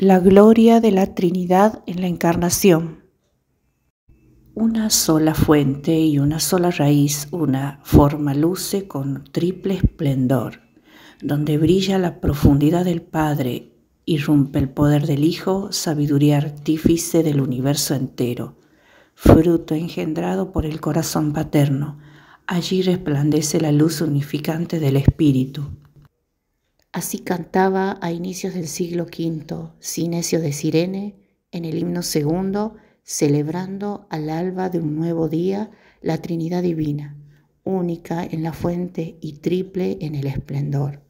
la gloria de la Trinidad en la encarnación. Una sola fuente y una sola raíz, una forma luce con triple esplendor, donde brilla la profundidad del Padre, irrumpe el poder del Hijo, sabiduría artífice del universo entero, fruto engendrado por el corazón paterno. Allí resplandece la luz unificante del Espíritu. Así cantaba a inicios del siglo V Cinesio de Sirene en el himno segundo, celebrando al alba de un nuevo día la Trinidad Divina, única en la fuente y triple en el esplendor.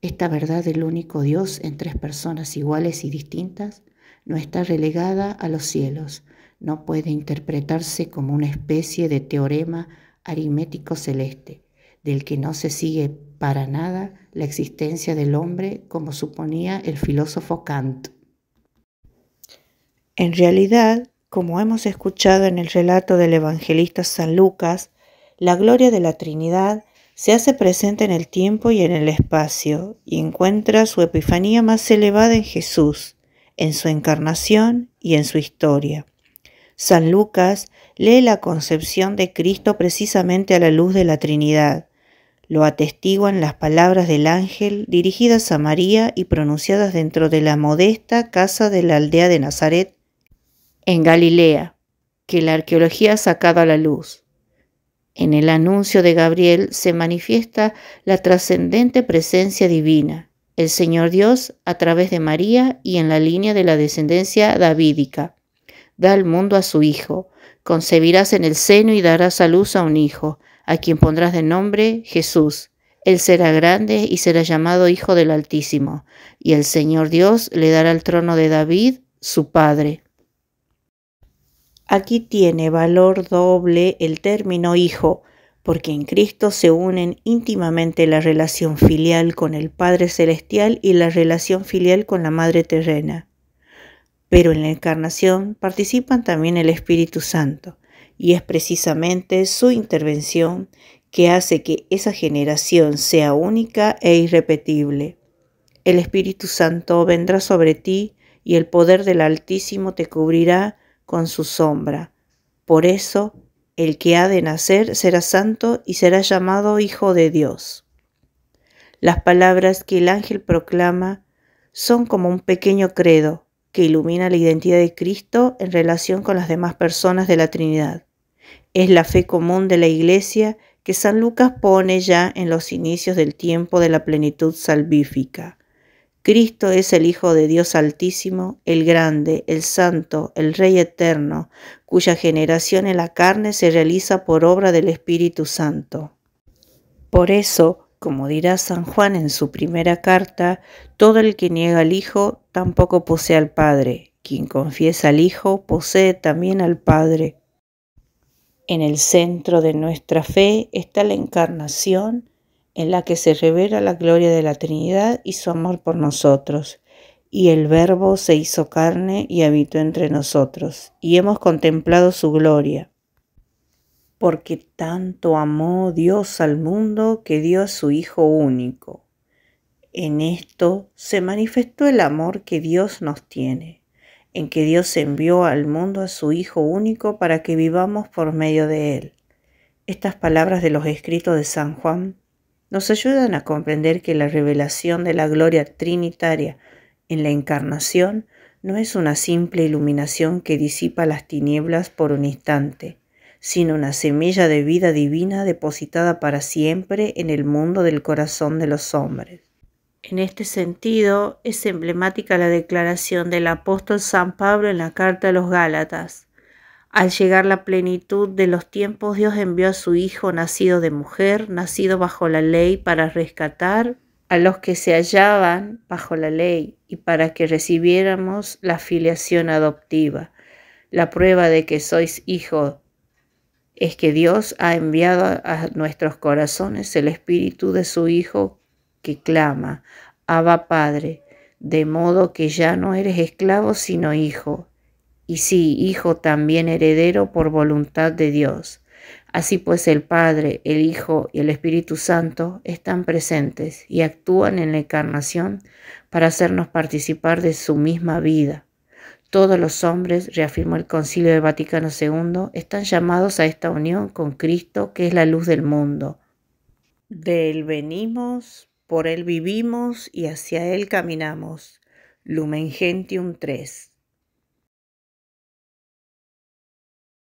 Esta verdad del único Dios en tres personas iguales y distintas no está relegada a los cielos, no puede interpretarse como una especie de teorema aritmético celeste, del que no se sigue para nada la existencia del hombre como suponía el filósofo Kant. En realidad, como hemos escuchado en el relato del evangelista San Lucas, la gloria de la Trinidad se hace presente en el tiempo y en el espacio y encuentra su epifanía más elevada en Jesús, en su encarnación y en su historia. San Lucas lee la concepción de Cristo precisamente a la luz de la Trinidad, lo atestiguan las palabras del ángel dirigidas a María y pronunciadas dentro de la modesta casa de la aldea de Nazaret, en Galilea, que la arqueología ha sacado a la luz. En el anuncio de Gabriel se manifiesta la trascendente presencia divina, el Señor Dios a través de María y en la línea de la descendencia davídica. Da al mundo a su Hijo, concebirás en el seno y darás a luz a un Hijo a quien pondrás de nombre Jesús. Él será grande y será llamado Hijo del Altísimo, y el Señor Dios le dará el trono de David, su padre. Aquí tiene valor doble el término hijo, porque en Cristo se unen íntimamente la relación filial con el Padre Celestial y la relación filial con la Madre Terrena. Pero en la encarnación participan también el Espíritu Santo, y es precisamente su intervención que hace que esa generación sea única e irrepetible. El Espíritu Santo vendrá sobre ti y el poder del Altísimo te cubrirá con su sombra. Por eso, el que ha de nacer será santo y será llamado Hijo de Dios. Las palabras que el ángel proclama son como un pequeño credo ilumina la identidad de Cristo en relación con las demás personas de la Trinidad. Es la fe común de la Iglesia que San Lucas pone ya en los inicios del tiempo de la plenitud salvífica. Cristo es el Hijo de Dios Altísimo, el Grande, el Santo, el Rey Eterno, cuya generación en la carne se realiza por obra del Espíritu Santo. Por eso, como dirá San Juan en su primera carta, todo el que niega al Hijo tampoco posee al Padre. Quien confiesa al Hijo posee también al Padre. En el centro de nuestra fe está la encarnación en la que se revela la gloria de la Trinidad y su amor por nosotros. Y el Verbo se hizo carne y habitó entre nosotros, y hemos contemplado su gloria, porque tanto amó Dios al mundo que dio a su Hijo único. En esto se manifestó el amor que Dios nos tiene, en que Dios envió al mundo a su Hijo único para que vivamos por medio de Él. Estas palabras de los escritos de San Juan nos ayudan a comprender que la revelación de la gloria trinitaria en la encarnación no es una simple iluminación que disipa las tinieblas por un instante, sino una semilla de vida divina depositada para siempre en el mundo del corazón de los hombres. En este sentido, es emblemática la declaración del apóstol San Pablo en la carta a los Gálatas. Al llegar la plenitud de los tiempos, Dios envió a su Hijo nacido de mujer, nacido bajo la ley, para rescatar a los que se hallaban bajo la ley y para que recibiéramos la filiación adoptiva, la prueba de que sois hijo es que Dios ha enviado a nuestros corazones el Espíritu de su Hijo que clama, Abba Padre, de modo que ya no eres esclavo sino hijo, y sí, hijo también heredero por voluntad de Dios. Así pues el Padre, el Hijo y el Espíritu Santo están presentes y actúan en la encarnación para hacernos participar de su misma vida. Todos los hombres, reafirmó el Concilio de Vaticano II, están llamados a esta unión con Cristo, que es la luz del mundo. De Él venimos, por Él vivimos y hacia Él caminamos. Lumen Gentium 3.